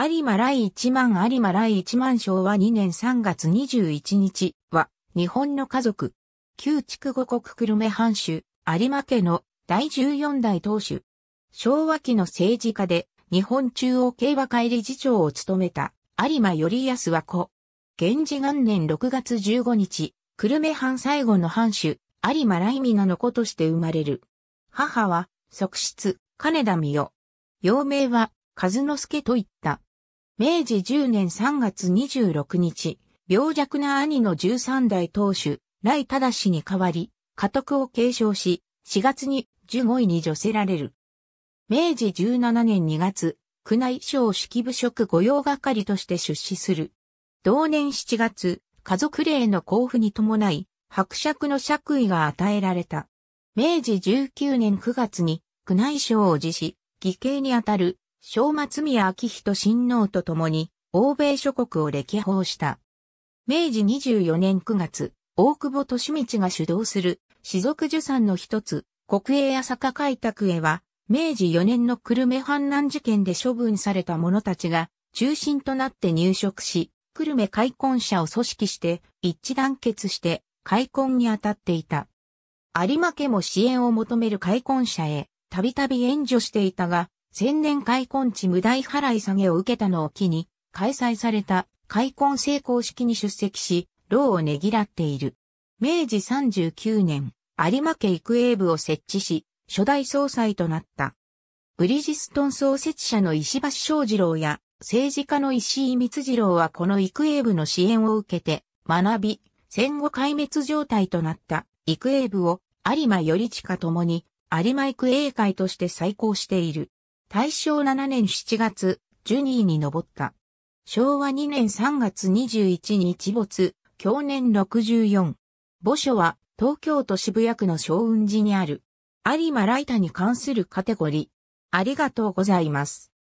有馬来一万有馬来一万昭和2年3月21日は、日本の家族。旧畜五国久留米藩主、有馬家の第14代当主。昭和期の政治家で、日本中央競馬会理事長を務めた、有馬頼康は子。源氏元年6月15日、久留米藩最後の藩主、有馬来美なの子として生まれる。母は、側室、金田美代。幼名は、和之助といった。明治10年3月26日、病弱な兄の13代当主、来忠に代わり、家督を継承し、4月に15位に除せられる。明治17年2月、宮内省式部職御用係として出資する。同年7月、家族令の交付に伴い、伯爵の爵位が与えられた。明治19年9月に宮内省を辞し、義兄にあたる正松宮昭仁親王と共に、欧米諸国を歴訪した。明治24年9月、大久保利道が主導する、士族受産の一つ、国営朝霞開拓へは、明治4年の久留米反乱事件で処分された者たちが、中心となって入植し、久留米開墾者を組織して、一致団結して、開墾に当たっていた。有馬家も支援を求める開墾者へ、たびたび援助していたが、千年開墾地無題払い下げを受けたのを機に、開催された開墾成功式に出席し、労をねぎらっている。明治39年、有馬家育英部を設置し、初代総裁となった。ブリヂストン創設者の石橋正二郎や政治家の石井光次郎はこの育英部の支援を受けて学び、戦後壊滅状態となった育英部を有馬よりともに有馬育英会として再興している。大正7年7月、ジュニーに登った。昭和2年3月21日没、去年64。墓所は東京都渋谷区の小雲寺にある有馬ライタに関するカテゴリー。ありがとうございます。